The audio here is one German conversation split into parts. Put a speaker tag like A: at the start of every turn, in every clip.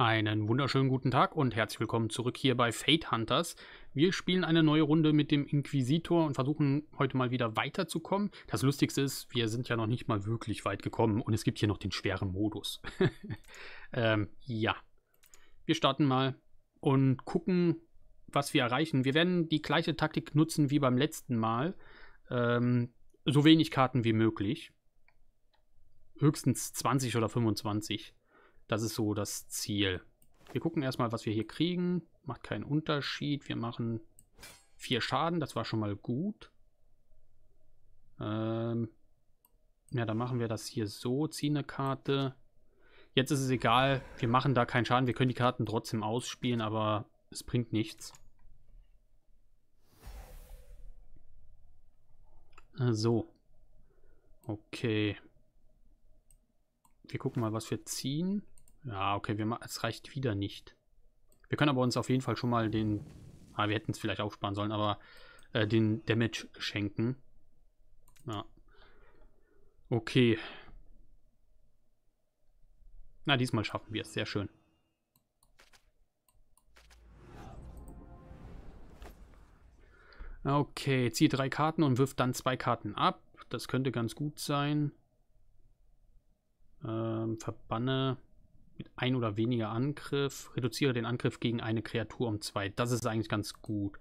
A: Einen wunderschönen guten Tag und herzlich willkommen zurück hier bei Fate Hunters. Wir spielen eine neue Runde mit dem Inquisitor und versuchen heute mal wieder weiterzukommen. Das Lustigste ist, wir sind ja noch nicht mal wirklich weit gekommen und es gibt hier noch den schweren Modus. ähm, ja, wir starten mal und gucken, was wir erreichen. Wir werden die gleiche Taktik nutzen wie beim letzten Mal. Ähm, so wenig Karten wie möglich. Höchstens 20 oder 25. Das ist so das Ziel. Wir gucken erstmal, was wir hier kriegen. Macht keinen Unterschied. Wir machen vier Schaden. Das war schon mal gut. Ähm ja, dann machen wir das hier so. Ziehen eine Karte. Jetzt ist es egal. Wir machen da keinen Schaden. Wir können die Karten trotzdem ausspielen, aber es bringt nichts. Äh, so. Okay. Wir gucken mal, was wir ziehen. Ja, okay, wir es reicht wieder nicht. Wir können aber uns auf jeden Fall schon mal den... Ah, wir hätten es vielleicht aufsparen sollen, aber äh, den Damage schenken. Ja. Okay. Na, diesmal schaffen wir es. Sehr schön. Okay, ziehe drei Karten und wirf dann zwei Karten ab. Das könnte ganz gut sein. Ähm, verbanne mit ein oder weniger Angriff, reduziere den Angriff gegen eine Kreatur um zwei. Das ist eigentlich ganz gut.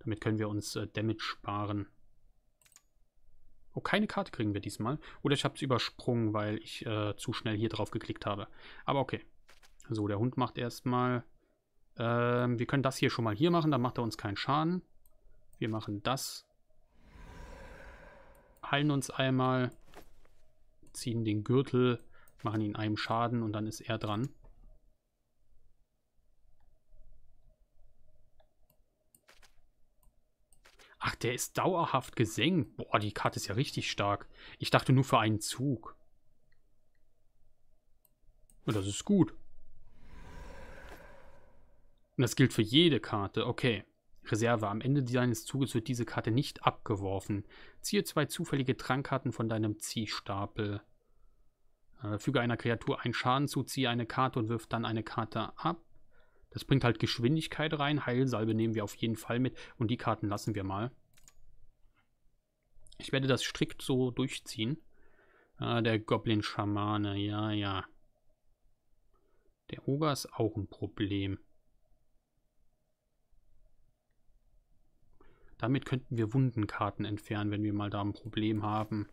A: Damit können wir uns äh, Damage sparen. Oh, keine Karte kriegen wir diesmal. Oder ich habe es übersprungen, weil ich äh, zu schnell hier drauf geklickt habe. Aber okay. So, der Hund macht erstmal... Ähm, wir können das hier schon mal hier machen, dann macht er uns keinen Schaden. Wir machen das. Heilen uns einmal. Ziehen den Gürtel machen ihn einem Schaden und dann ist er dran. Ach, der ist dauerhaft gesenkt. Boah, die Karte ist ja richtig stark. Ich dachte nur für einen Zug. Und das ist gut. Und das gilt für jede Karte. Okay. Reserve. Am Ende deines Zuges wird diese Karte nicht abgeworfen. Ziehe zwei zufällige Trankkarten von deinem Ziehstapel. Äh, füge einer Kreatur einen Schaden zu, ziehe eine Karte und wirf dann eine Karte ab. Das bringt halt Geschwindigkeit rein. Heilsalbe nehmen wir auf jeden Fall mit. Und die Karten lassen wir mal. Ich werde das strikt so durchziehen. Ah, der Goblin-Schamane, ja, ja. Der Oger ist auch ein Problem. Damit könnten wir Wundenkarten entfernen, wenn wir mal da ein Problem haben.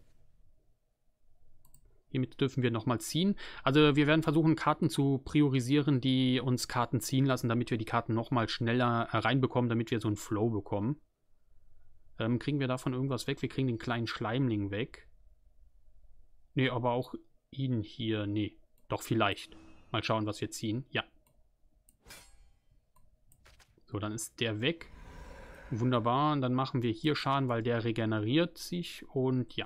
A: Hiermit dürfen wir nochmal ziehen. Also wir werden versuchen, Karten zu priorisieren, die uns Karten ziehen lassen, damit wir die Karten nochmal schneller äh, reinbekommen, damit wir so einen Flow bekommen. Ähm, kriegen wir davon irgendwas weg? Wir kriegen den kleinen Schleimling weg. Nee, aber auch ihn hier, nee. Doch, vielleicht. Mal schauen, was wir ziehen. Ja. So, dann ist der weg. Wunderbar. Und dann machen wir hier Schaden, weil der regeneriert sich. Und ja,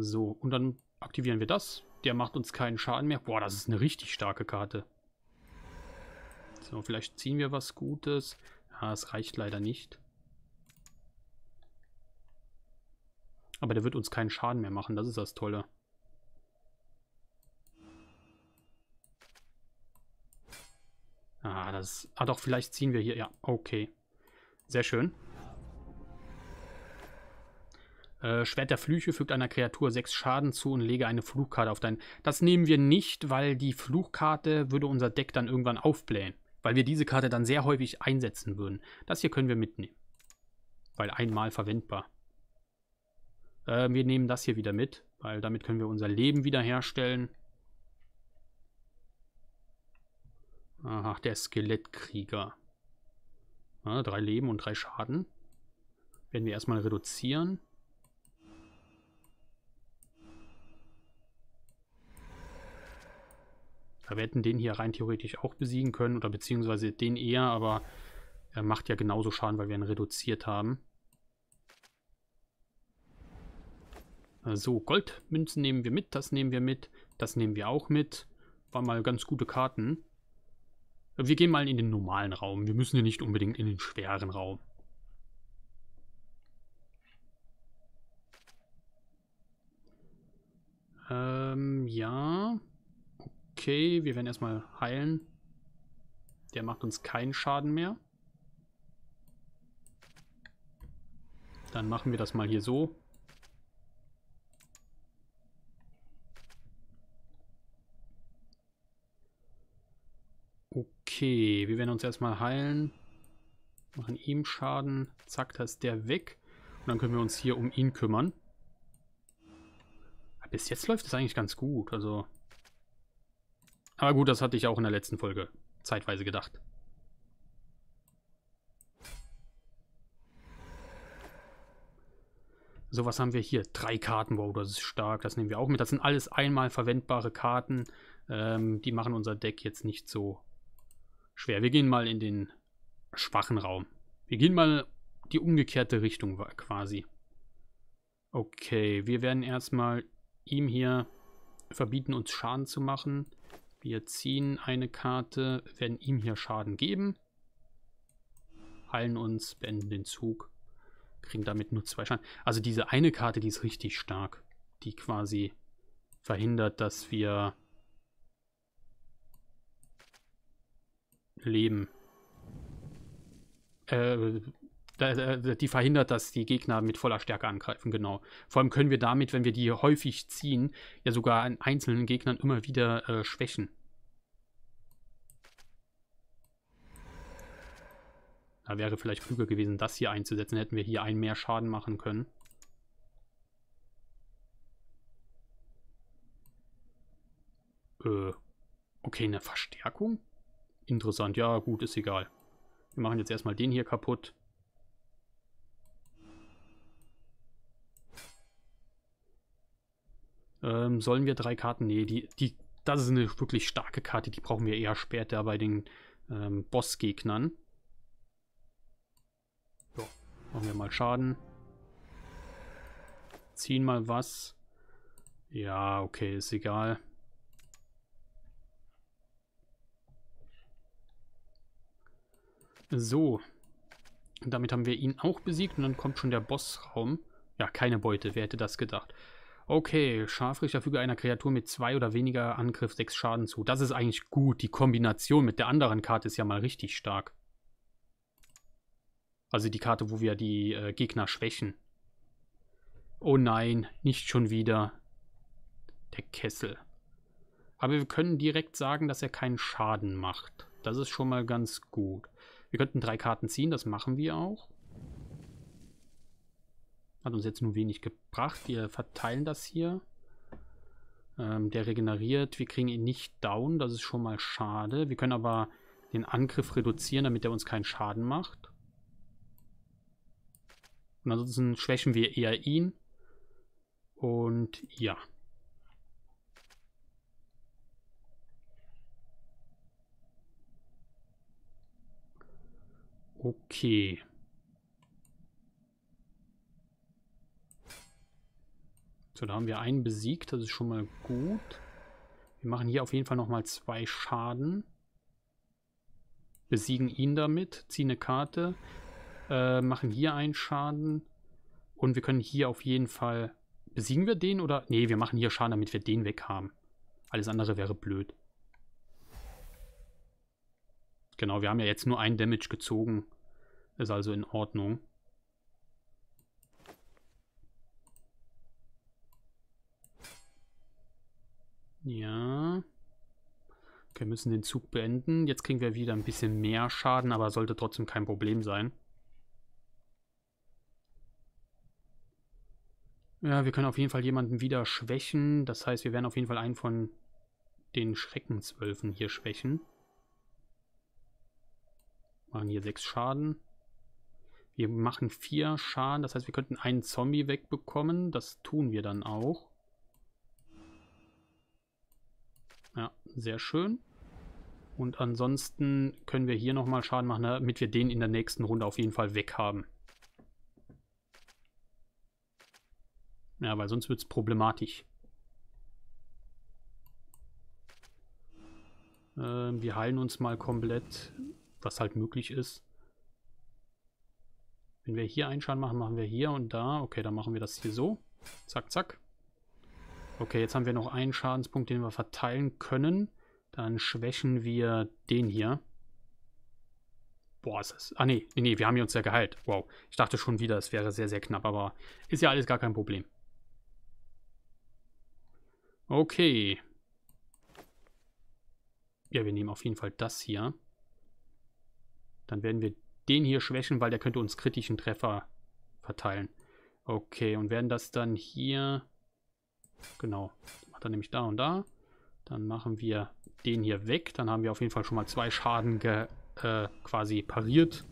A: So, und dann aktivieren wir das. Der macht uns keinen Schaden mehr. Boah, das ist eine richtig starke Karte. So, vielleicht ziehen wir was Gutes. Ja, es reicht leider nicht. Aber der wird uns keinen Schaden mehr machen. Das ist das Tolle. Ah, das... Ah doch, vielleicht ziehen wir hier... Ja, okay. Sehr schön. Äh, Schwert der Flüche fügt einer Kreatur sechs Schaden zu und lege eine Fluchkarte auf dein. Das nehmen wir nicht, weil die Fluchkarte würde unser Deck dann irgendwann aufblähen. Weil wir diese Karte dann sehr häufig einsetzen würden. Das hier können wir mitnehmen. Weil einmal verwendbar. Äh, wir nehmen das hier wieder mit, weil damit können wir unser Leben wiederherstellen. Aha, der Skelettkrieger. Ja, drei Leben und drei Schaden. Werden wir erstmal reduzieren. wir hätten den hier rein theoretisch auch besiegen können oder beziehungsweise den eher, aber er macht ja genauso Schaden, weil wir ihn reduziert haben. So, Goldmünzen nehmen wir mit, das nehmen wir mit, das nehmen wir auch mit. War mal ganz gute Karten. Wir gehen mal in den normalen Raum. Wir müssen ja nicht unbedingt in den schweren Raum. Ähm, ja. Okay, wir werden erstmal heilen. Der macht uns keinen Schaden mehr. Dann machen wir das mal hier so. Okay, wir werden uns erstmal heilen. Machen ihm Schaden. Zack, da ist der weg. Und dann können wir uns hier um ihn kümmern. Bis jetzt läuft es eigentlich ganz gut. Also aber gut, das hatte ich auch in der letzten Folge zeitweise gedacht. So, was haben wir hier? Drei Karten, wow, das ist stark. Das nehmen wir auch mit. Das sind alles einmal verwendbare Karten. Ähm, die machen unser Deck jetzt nicht so schwer. Wir gehen mal in den schwachen Raum. Wir gehen mal die umgekehrte Richtung quasi. Okay, wir werden erstmal ihm hier verbieten, uns Schaden zu machen. Wir ziehen eine Karte, werden ihm hier Schaden geben. Heilen uns, beenden den Zug. Kriegen damit nur zwei Schaden. Also diese eine Karte, die ist richtig stark. Die quasi verhindert, dass wir leben. Äh, die verhindert, dass die Gegner mit voller Stärke angreifen, genau. Vor allem können wir damit, wenn wir die häufig ziehen, ja sogar an einzelnen Gegnern immer wieder äh, schwächen. Da wäre vielleicht klüger gewesen, das hier einzusetzen, hätten wir hier einen mehr Schaden machen können. Äh, okay, eine Verstärkung? Interessant, ja gut, ist egal. Wir machen jetzt erstmal den hier kaputt. Ähm, sollen wir drei Karten? Nee, die, die, das ist eine wirklich starke Karte. Die brauchen wir eher später bei den ähm, Bossgegnern. So, machen wir mal Schaden. Ziehen mal was. Ja, okay, ist egal. So. Damit haben wir ihn auch besiegt und dann kommt schon der Bossraum. Ja, keine Beute, wer hätte das gedacht. Okay, Scharfrichter füge einer Kreatur mit zwei oder weniger Angriff sechs Schaden zu. Das ist eigentlich gut. Die Kombination mit der anderen Karte ist ja mal richtig stark. Also die Karte, wo wir die äh, Gegner schwächen. Oh nein, nicht schon wieder. Der Kessel. Aber wir können direkt sagen, dass er keinen Schaden macht. Das ist schon mal ganz gut. Wir könnten drei Karten ziehen, das machen wir auch. Hat uns jetzt nur wenig gebracht. Wir verteilen das hier. Ähm, der regeneriert. Wir kriegen ihn nicht down. Das ist schon mal schade. Wir können aber den Angriff reduzieren, damit er uns keinen Schaden macht. Und ansonsten schwächen wir eher ihn. Und ja. Okay. So, da haben wir einen besiegt. Das ist schon mal gut. Wir machen hier auf jeden Fall nochmal zwei Schaden. Besiegen ihn damit. Ziehen eine Karte. Äh, machen hier einen Schaden. Und wir können hier auf jeden Fall... Besiegen wir den oder... Ne, wir machen hier Schaden, damit wir den weg haben. Alles andere wäre blöd. Genau, wir haben ja jetzt nur einen Damage gezogen. Ist also in Ordnung. Ja. Okay, müssen den Zug beenden. Jetzt kriegen wir wieder ein bisschen mehr Schaden, aber sollte trotzdem kein Problem sein. Ja, wir können auf jeden Fall jemanden wieder schwächen. Das heißt, wir werden auf jeden Fall einen von den Schreckenzwölfen hier schwächen. Machen hier sechs Schaden. Wir machen vier Schaden. Das heißt, wir könnten einen Zombie wegbekommen. Das tun wir dann auch. Ja, sehr schön. Und ansonsten können wir hier nochmal Schaden machen, damit wir den in der nächsten Runde auf jeden Fall weg haben. Ja, weil sonst wird es problematisch. Ähm, wir heilen uns mal komplett, was halt möglich ist. Wenn wir hier einen Schaden machen, machen wir hier und da. Okay, dann machen wir das hier so. Zack, zack. Okay, jetzt haben wir noch einen Schadenspunkt, den wir verteilen können. Dann schwächen wir den hier. Boah, ist das... Ah, nee, nee, wir haben hier uns ja geheilt. Wow, ich dachte schon wieder, es wäre sehr, sehr knapp, aber ist ja alles gar kein Problem. Okay. Ja, wir nehmen auf jeden Fall das hier. Dann werden wir den hier schwächen, weil der könnte uns kritischen Treffer verteilen. Okay, und werden das dann hier Genau. Macht er nämlich da und da. Dann machen wir den hier weg. Dann haben wir auf jeden Fall schon mal zwei Schaden ge, äh, quasi pariert.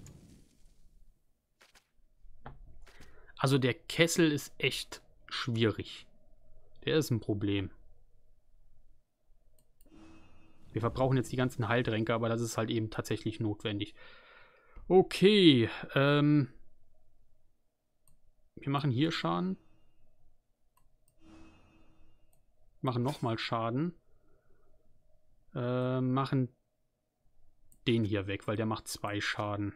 A: Also der Kessel ist echt schwierig. Der ist ein Problem. Wir verbrauchen jetzt die ganzen Heiltränke, aber das ist halt eben tatsächlich notwendig. Okay, ähm, wir machen hier Schaden. Machen nochmal Schaden. Äh, machen den hier weg, weil der macht zwei Schaden.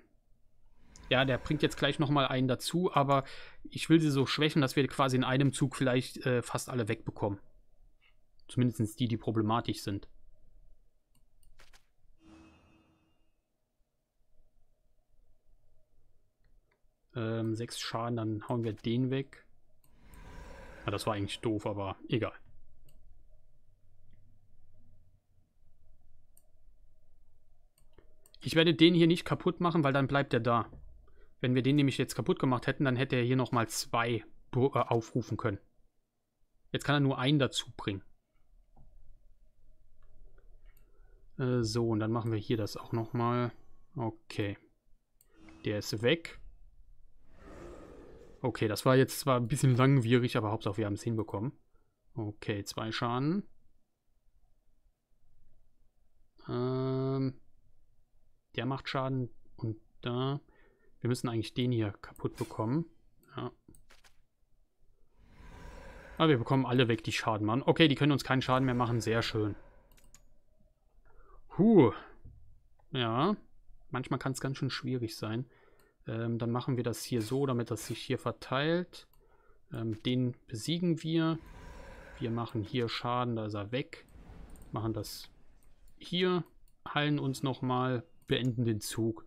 A: Ja, der bringt jetzt gleich nochmal einen dazu, aber ich will sie so schwächen, dass wir quasi in einem Zug vielleicht äh, fast alle wegbekommen. Zumindest die, die problematisch sind. Ähm, sechs Schaden, dann hauen wir den weg. Ja, das war eigentlich doof, aber egal. Ich werde den hier nicht kaputt machen, weil dann bleibt er da. Wenn wir den nämlich jetzt kaputt gemacht hätten, dann hätte er hier nochmal zwei äh, aufrufen können. Jetzt kann er nur einen dazu bringen. Äh, so, und dann machen wir hier das auch nochmal. Okay. Der ist weg. Okay, das war jetzt zwar ein bisschen langwierig, aber Hauptsache wir haben es hinbekommen. Okay, zwei Schaden. Äh, der macht Schaden und da. Wir müssen eigentlich den hier kaputt bekommen. Ja. Aber ah, wir bekommen alle weg, die Schaden machen. Okay, die können uns keinen Schaden mehr machen. Sehr schön. Huh. Ja. Manchmal kann es ganz schön schwierig sein. Ähm, dann machen wir das hier so, damit das sich hier verteilt. Ähm, den besiegen wir. Wir machen hier Schaden, da ist er weg. Machen das hier. Heilen uns nochmal beenden den Zug.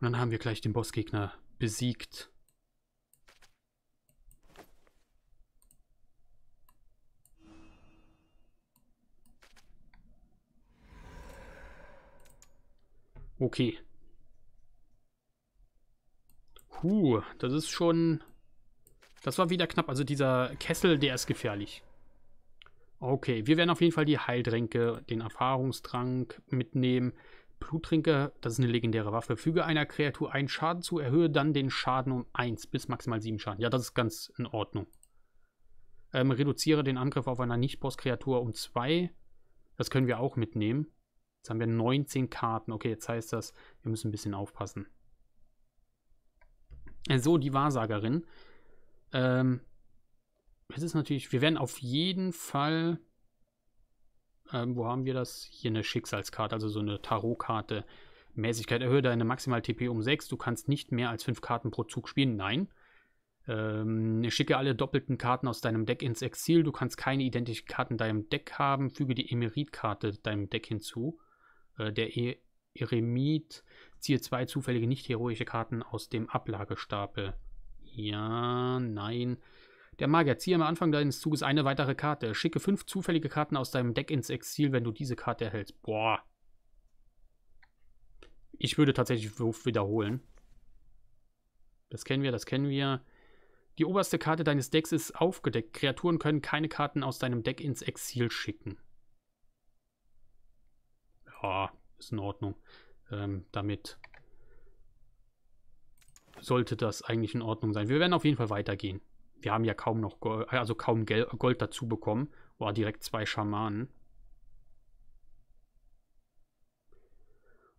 A: Und dann haben wir gleich den Bossgegner besiegt. Okay. Huh, das ist schon... Das war wieder knapp. Also dieser Kessel, der ist gefährlich. Okay, wir werden auf jeden Fall die Heiltränke, den Erfahrungstrank mitnehmen. Bluttrinker, das ist eine legendäre Waffe, füge einer Kreatur einen Schaden zu, erhöhe dann den Schaden um 1 bis maximal 7 Schaden. Ja, das ist ganz in Ordnung. Ähm, reduziere den Angriff auf einer Nicht-Boss-Kreatur um 2. Das können wir auch mitnehmen. Jetzt haben wir 19 Karten. Okay, jetzt heißt das, wir müssen ein bisschen aufpassen. Äh, so, also, die Wahrsagerin. Ähm, es ist natürlich, wir werden auf jeden Fall ähm, wo haben wir das? Hier eine Schicksalskarte, also so eine Tarotkarte. Mäßigkeit erhöhe deine Maximal-TP um 6. Du kannst nicht mehr als 5 Karten pro Zug spielen. Nein. Ähm, schicke alle doppelten Karten aus deinem Deck ins Exil. Du kannst keine identischen Karten deinem Deck haben. Füge die Emerit-Karte deinem Deck hinzu. Äh, der e Eremit ziehe zwei zufällige nicht-heroische Karten aus dem Ablagestapel. Ja, nein. Der Magier, ziehe am Anfang deines Zuges eine weitere Karte. Schicke fünf zufällige Karten aus deinem Deck ins Exil, wenn du diese Karte erhältst. Boah. Ich würde tatsächlich Wurf wiederholen. Das kennen wir, das kennen wir. Die oberste Karte deines Decks ist aufgedeckt. Kreaturen können keine Karten aus deinem Deck ins Exil schicken. Ja, ist in Ordnung. Ähm, damit sollte das eigentlich in Ordnung sein. Wir werden auf jeden Fall weitergehen wir haben ja kaum noch Gold, also kaum Geld, Gold dazu bekommen. Boah, direkt zwei Schamanen.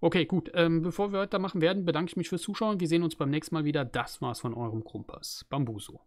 A: Okay, gut. Ähm, bevor wir weitermachen werden, bedanke ich mich fürs Zuschauen. Wir sehen uns beim nächsten Mal wieder. Das war's von eurem Kompass. Bambuso.